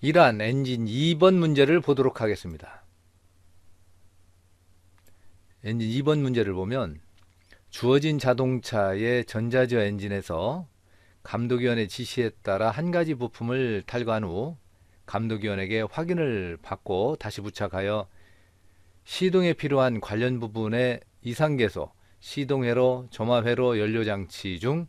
이러한 엔진 2번 문제를 보도록 하겠습니다. 엔진 2번 문제를 보면 주어진 자동차의 전자저 엔진에서 감독위원의 지시에 따라 한 가지 부품을 탈거한 후 감독위원에게 확인을 받고 다시 부착하여 시동에 필요한 관련 부분의 이상계소, 시동회로, 점화회로 연료장치 중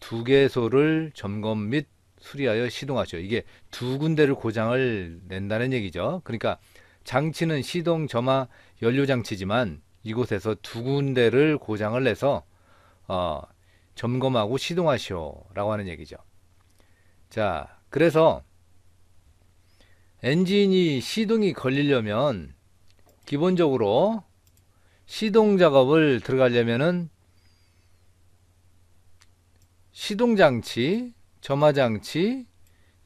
두 개소를 점검 및 수리하여 시동하시오. 이게 두 군데를 고장을 낸다는 얘기죠. 그러니까 장치는 시동 점화 연료 장치지만 이곳에서 두 군데를 고장을 내서 어, 점검하고 시동하시오라고 하는 얘기죠. 자, 그래서 엔진이 시동이 걸리려면 기본적으로 시동 작업을 들어가려면은 시동 장치 점화장치,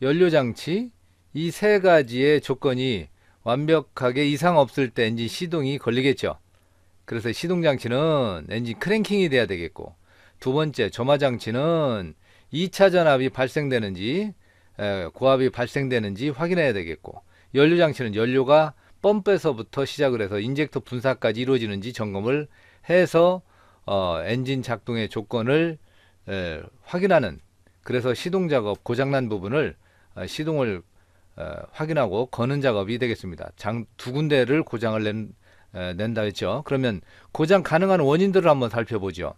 연료장치 이 세 가지의 조건이 완벽하게 이상 없을 때 엔진 시동이 걸리겠죠. 그래서 시동장치는 엔진 크랭킹이 돼야 되겠고 두 번째 점화장치는 2차 전압이 발생되는지 고압이 발생되는지 확인해야 되겠고 연료장치는 연료가 펌프에서부터 시작을 해서 인젝터 분사까지 이루어지는지 점검을 해서 어, 엔진 작동의 조건을 에, 확인하는 그래서 시동 작업 고장난 부분을 어, 시동을 어, 확인하고 거는 작업이 되겠습니다. 장 두 군데를 고장을 낸, 어, 낸다 했죠. 그러면 고장 가능한 원인들을 한번 살펴보죠.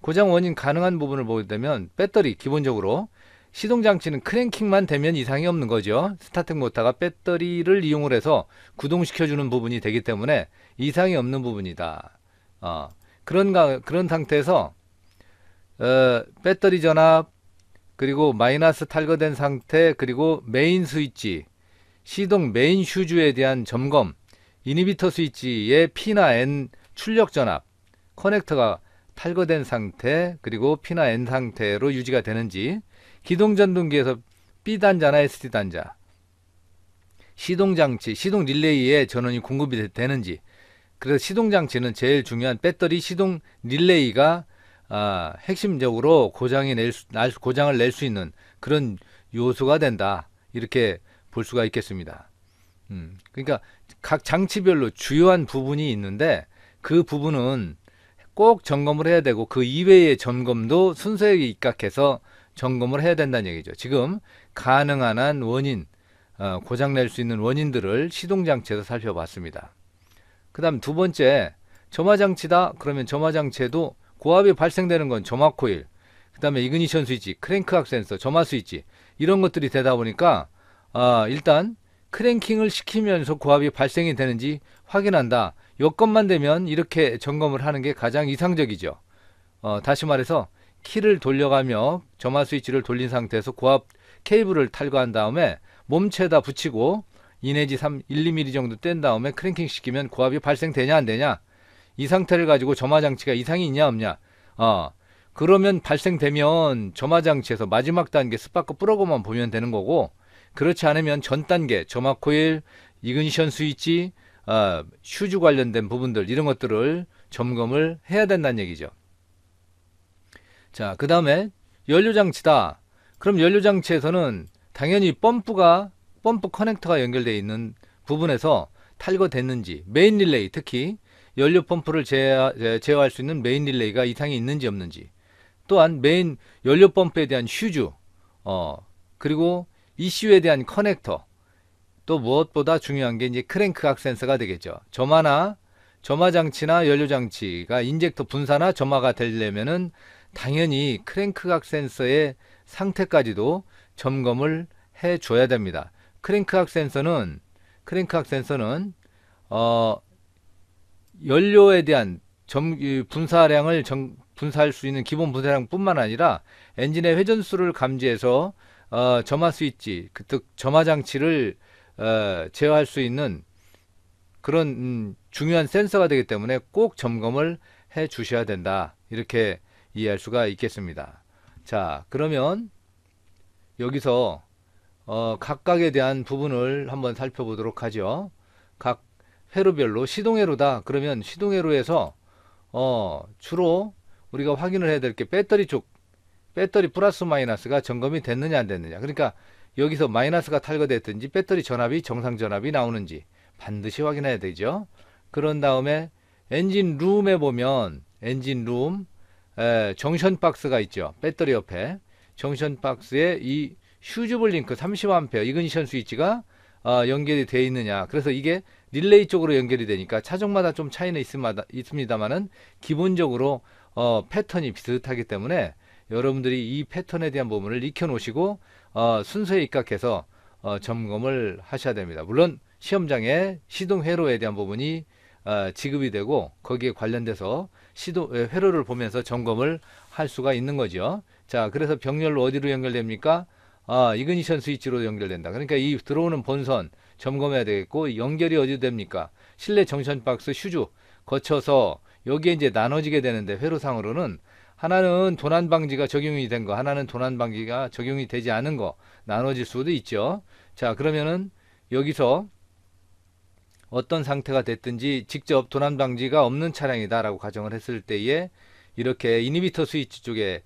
고장 원인 가능한 부분을 보게 되면 배터리 기본적으로 시동 장치는 크랭킹만 되면 이상이 없는 거죠. 스타트 모터가 배터리를 이용을 해서 구동시켜 주는 부분이 되기 때문에 이상이 없는 부분이다. 어, 그런가 그런 상태에서 어, 배터리 전압 그리고 마이너스 탈거된 상태, 그리고 메인 스위치, 시동 메인 슈즈에 대한 점검, 이니비터 스위치의 P나 N 출력 전압, 커넥터가 탈거된 상태, 그리고 P나 N 상태로 유지가 되는지, 기동 전동기에서 B 단자나 SD 단자, 시동 장치, 시동 릴레이에 전원이 공급이 되는지, 그래서 시동 장치는 제일 중요한 배터리 시동 릴레이가 아, 핵심적으로 고장이 낼 수, 날, 고장을 낼 수 있는 그런 요소가 된다 이렇게 볼 수가 있겠습니다. 음, 그러니까 각 장치별로 주요한 부분이 있는데 그 부분은 꼭 점검을 해야 되고 그 이외의 점검도 순서에 입각해서 점검을 해야 된다는 얘기죠. 지금 가능한 한 원인, 어, 고장 낼 수 있는 원인들을 시동 장치에서 살펴봤습니다. 그다음 두 번째 점화 장치다. 그러면 점화 장치에도 고압이 발생되는 건 점화 코일, 그 다음에 이그니션 스위치, 크랭크압 센서, 점화 스위치 이런 것들이 되다 보니까 아, 일단 크랭킹을 시키면서 고압이 발생이 되는지 확인한다. 여건만 되면 이렇게 점검을 하는 게 가장 이상적이죠. 어, 다시 말해서 키를 돌려가며 점화 스위치를 돌린 상태에서 고압 케이블을 탈거한 다음에 몸체에다 붙이고 2 내지 3, 1, 2mm 정도 뗀 다음에 크랭킹 시키면 고압이 발생되냐 안 되냐 이 상태를 가지고 점화 장치가 이상이 있냐 없냐 어 그러면 발생되면 점화 장치에서 마지막 단계 스파크 뿌러고만 보면 되는 거고 그렇지 않으면 전 단계 점화 코일 이그니션 스위치 어, 슈즈 관련된 부분들 이런 것들을 점검을 해야 된다는 얘기죠 자 그 다음에 연료 장치다 그럼 연료 장치에서는 당연히 펌프가 펌프 커넥터가 연결되어 있는 부분에서 탈거됐는지 메인 릴레이 특히 연료 펌프를 제어, 할수 있는 메인 릴레이가 이상이 있는지 없는지 또한 메인 연료 펌프에 대한 휴즈 어 그리고 이슈에 대한 커넥터 또 무엇보다 중요한 게 이제 크랭크 각 센서가 되겠죠 점화나 점화 장치나 연료 장치가 인젝터 분사나 점화가 되려면은 당연히 크랭크 각 센서의 상태까지도 점검을 해 줘야 됩니다 크랭크 각 센서는 크랭크 각 센서는 어 연료에 대한 점, 분사량을 정, 분사할 수 있는 기본 분사량뿐만 아니라 엔진의 회전수를 감지해서 어, 점화 스위치, 즉 점화 장치를 어, 제어할 수 있는 그런 음, 중요한 센서가 되기 때문에 꼭 점검을 해 주셔야 된다. 이렇게 이해할 수가 있겠습니다. 자, 그러면 여기서 어, 각각에 대한 부분을 한번 살펴보도록 하죠. 각 회로별로 시동회로다 그러면 시동회로에서 어 주로 우리가 확인을 해야 될 게 배터리 쪽 배터리 플러스 마이너스가 점검이 됐느냐 안 됐느냐 그러니까 여기서 마이너스가 탈거됐든지 배터리 전압이 정상 전압이 나오는지 반드시 확인해야 되죠 그런 다음에 엔진 룸에 보면 엔진 룸 에, 정션 박스가 있죠 배터리 옆에 정션 박스에 이슈즈블링크 30A 이그니션 스위치가 어, 연결이 되어 있느냐 그래서 이게 릴레이 쪽으로 연결이 되니까 차종마다 좀 차이는 있음마다, 있습니다만은 기본적으로 어, 패턴이 비슷하기 때문에 여러분들이 이 패턴에 대한 부분을 익혀 놓으시고 어, 순서에 입각해서 어, 점검을 하셔야 됩니다. 물론 시험장에 시동 회로에 대한 부분이 어, 지급이 되고 거기에 관련돼서 시동 회로를 보면서 점검을 할 수가 있는 거죠. 자, 그래서 병렬로 어디로 연결됩니까? 아, 이그니션 스위치로 연결된다. 그러니까 이 들어오는 본선 점검해야 되겠고 연결이 어디 됩니까? 실내 정션 박스 슈즈 거쳐서 여기에 이제 나눠지게 되는데 회로상으로는 하나는 도난 방지가 적용이 된 거, 하나는 도난 방지가 적용이 되지 않은 거 나눠질 수도 있죠. 자, 그러면은 여기서 어떤 상태가 됐든지 직접 도난 방지가 없는 차량이다라고 가정을 했을 때에 이렇게 이니비터 스위치 쪽에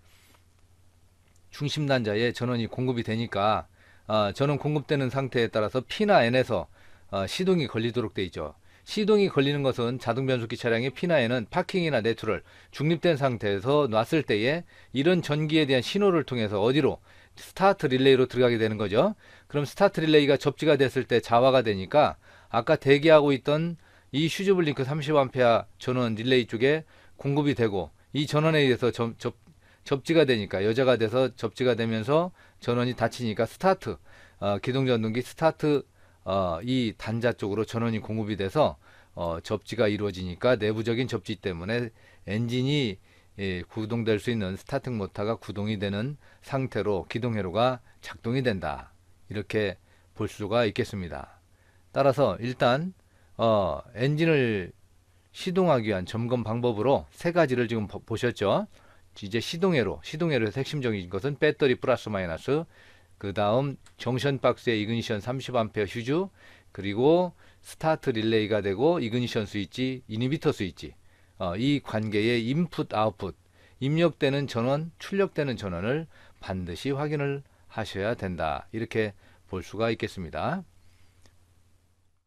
중심 단자에 전원이 공급이 되니까 어, 전원 공급되는 상태에 따라서 P나 N에서 어, 시동이 걸리도록 돼 있죠. 시동이 걸리는 것은 자동 변속기 차량의 P나 N은 파킹이나 내추럴 중립된 상태에서 놨을 때에 이런 전기에 대한 신호를 통해서 어디로 스타트 릴레이로 들어가게 되는 거죠. 그럼 스타트 릴레이가 접지가 됐을 때 자화가 되니까 아까 대기하고 있던 이슈즈블링크 30A 전원 릴레이 쪽에 공급이 되고 이 전원에 의해서 접, 접, 접지가 되니까 여자가 돼서 접지가 되면서 전원이 닫히니까 스타트 어, 기동 전동기 스타트 어, 이 단자 쪽으로 전원이 공급이 돼서 어, 접지가 이루어지니까 내부적인 접지 때문에 엔진이 예, 구동될 수 있는 스타팅 모터가 구동이 되는 상태로 기동 회로가 작동이 된다 이렇게 볼 수가 있겠습니다. 따라서 일단 어, 엔진을 시동하기 위한 점검 방법으로 세 가지를 지금 보셨죠. 이제 시동회로 시동회로에서 핵심적인 것은 배터리 플러스 마이너스 그 다음 정션 박스에 이그니션 30A 휴즈 그리고 스타트 릴레이가 되고 이그니션 스위치 이니비터 스위치 어, 이 관계의 인풋 아웃풋 입력되는 전원 출력되는 전원을 반드시 확인을 하셔야 된다 이렇게 볼 수가 있겠습니다.